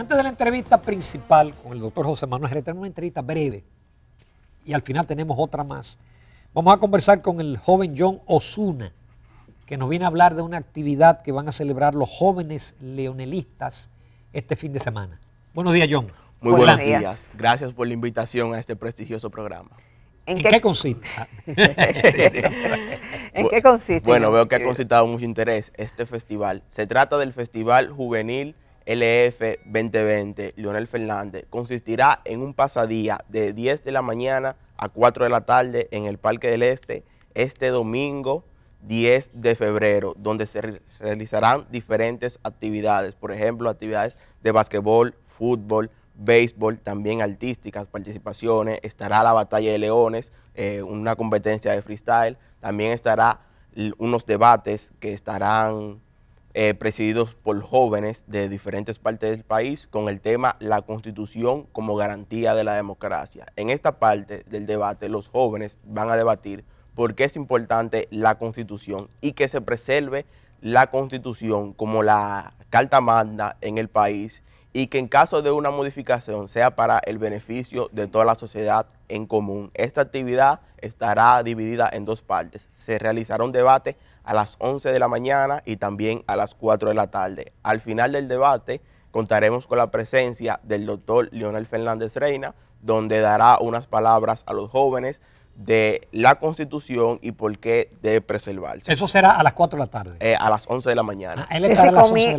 Antes de la entrevista principal con el doctor José Manuel Jerez, tenemos una entrevista breve y al final tenemos otra más. Vamos a conversar con el joven John Osuna, que nos viene a hablar de una actividad que van a celebrar los jóvenes leonelistas este fin de semana. Buenos días, John. Muy buenos, días. Gracias por la invitación a este prestigioso programa. ¿En, qué, consiste? Ah. ¿En qué consiste? Bueno, veo que ha concitado mucho interés este festival. Se trata del Festival Juvenil LF 2020 Leonel Fernández consistirá en un pasadía de 10 de la mañana a 4 de la tarde en el Parque del Este este domingo 10 de febrero, donde se realizarán diferentes actividades, por ejemplo, actividades de basquetbol, fútbol, béisbol, también artísticas, participaciones, estará la batalla de leones, eh, una competencia de freestyle, también estará unos debates que estarán eh, presididos por jóvenes de diferentes partes del país con el tema la constitución como garantía de la democracia. En esta parte del debate los jóvenes van a debatir por qué es importante la constitución y que se preserve la constitución como la carta magna en el país y que en caso de una modificación sea para el beneficio de toda la sociedad en común. Esta actividad estará dividida en dos partes. Se realizará un debate a las 11 de la mañana y también a las 4 de la tarde. Al final del debate contaremos con la presencia del doctor Leonel Fernández Reina, donde dará unas palabras a los jóvenes de la Constitución y por qué debe preservarse. Eso será a las 4 de la tarde. Eh, a las 11 de la mañana.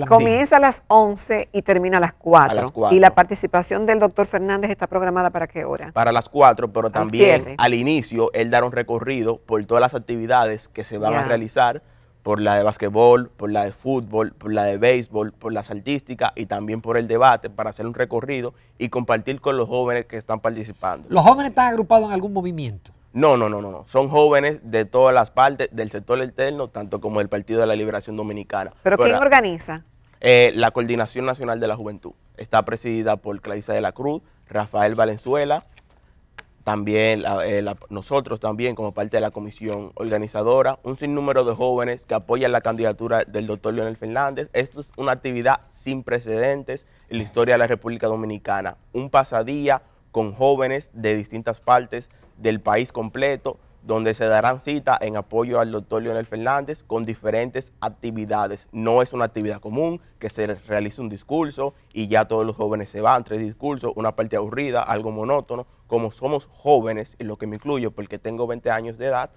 comienza a las 11 y termina a las, 4, Y la participación del doctor Fernández está programada para qué hora? Para las 4, pero también al, inicio él dará un recorrido por todas las actividades que se van a realizar por la de basquetbol, por la de fútbol, por la de béisbol, por las artísticas y también por el debate para hacer un recorrido y compartir con los jóvenes que están participando. ¿Los jóvenes están agrupados en algún movimiento? No, no, no, no, Son jóvenes de todas las partes, del sector interno, tanto como del Partido de la Liberación Dominicana. ¿Pero, quién organiza? Eh, la Coordinación Nacional de la Juventud. Está presidida por Clarisa de la Cruz, Rafael Valenzuela, también eh, nosotros también como parte de la comisión organizadora, un sinnúmero de jóvenes que apoyan la candidatura del doctor Leonel Fernández. Esto es una actividad sin precedentes en la historia de la República Dominicana. Un pasadía con jóvenes de distintas partes del país completo, donde se darán cita en apoyo al doctor Leonel Fernández con diferentes actividades. No es una actividad común que se realice un discurso y ya todos los jóvenes se van, tres discursos, una parte aburrida, algo monótono. Como somos jóvenes, y lo que me incluyo porque tengo 20 años de edad,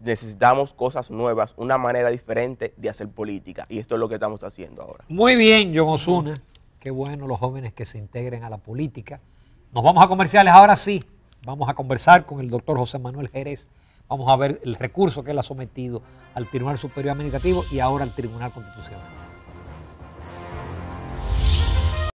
necesitamos cosas nuevas, una manera diferente de hacer política. Y esto es lo que estamos haciendo ahora. Muy bien, John Osuna. Qué bueno los jóvenes que se integren a la política. Nos vamos a comerciales ahora sí. Vamos a conversar con el doctor José Manuel Jerez. Vamos a ver el recurso que él ha sometido al Tribunal Superior Administrativo y ahora al Tribunal Constitucional.